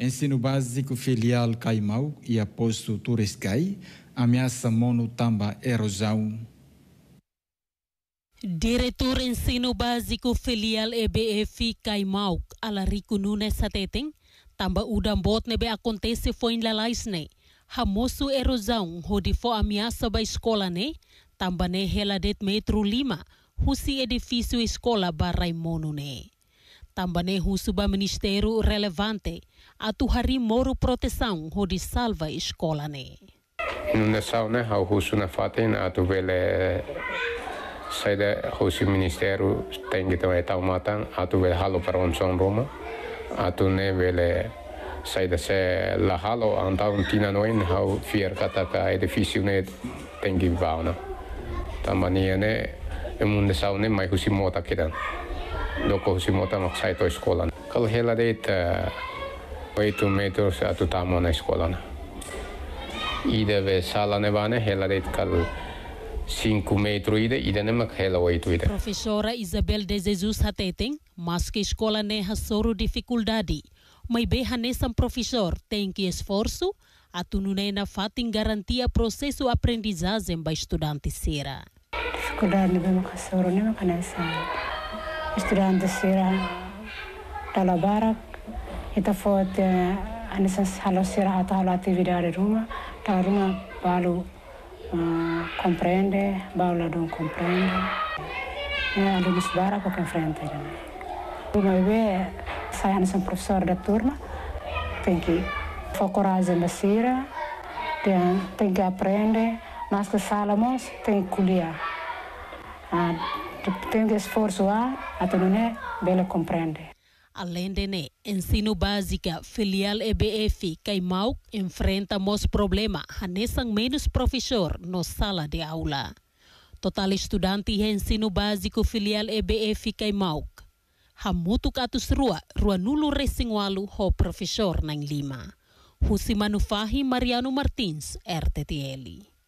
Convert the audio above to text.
Ensino básico filial Caimau e aposto Turescai ameaça mono tamba erosão. Diretor Ensino Básico Filial EBF Caimau, Alarico Nunes Sateten, tamba udambot nebe acontece foi em Lalaisne. hamosu erosão, rodifo ameaça ba escola ne, tamba ne heladet metro lima, husi edifício escola ba ne. Tambane suba ministeru relevante, atuhari moro proteção hodi salva escola ne. Nu ne sau ne ao husu na fate na atu vele sai da husu ministeru tengi que ter tal matan vele halo para um som Roma atune vele sai da se la halo antaun tina noi ne hau fier kata kataka edifício ne tengi vauna. Tambane ne Emunde sau ne mai husu mota quedan. Dokoshi Motano Saito Escola. Kalau ela deita äh, 8 metros a äh, tutamo na escola. Ida ve sala nevane, ela deita 5 metro ida, ida nemak ela 8 ida. Professora Isabel de Jesus Hateteng, mas que escola ha soro dificuldade. Mas beha nessam professor, tem que esforço, atununena fatin garantia processo aprendizagem ba estudante será. Dificuldade, bem, mas soro, nem macanessa. استودنت سيرة طلبة بارك يتفوت أنسنس حلو سيرة حتى حلو atividade روما تا روما بالو compreende, Paula não compreende. É, alunos para pouco em frente. O meu bebê sai a um professor da turma, tem que ter coragem na cira, tem, que aprender, mas que Salomão tem que colher. tupende esforço a atenune bele comprende alendene ensino básica filial EBF enfrenta mos problema hanesang menos profesor no sala de aula. Total estudante de ensino básico filial EBF Caimauk. Hamutuk atus rua, rua nulu walu ho profesor nang lima. Husi manufahi Mariano Martins, RTTLI.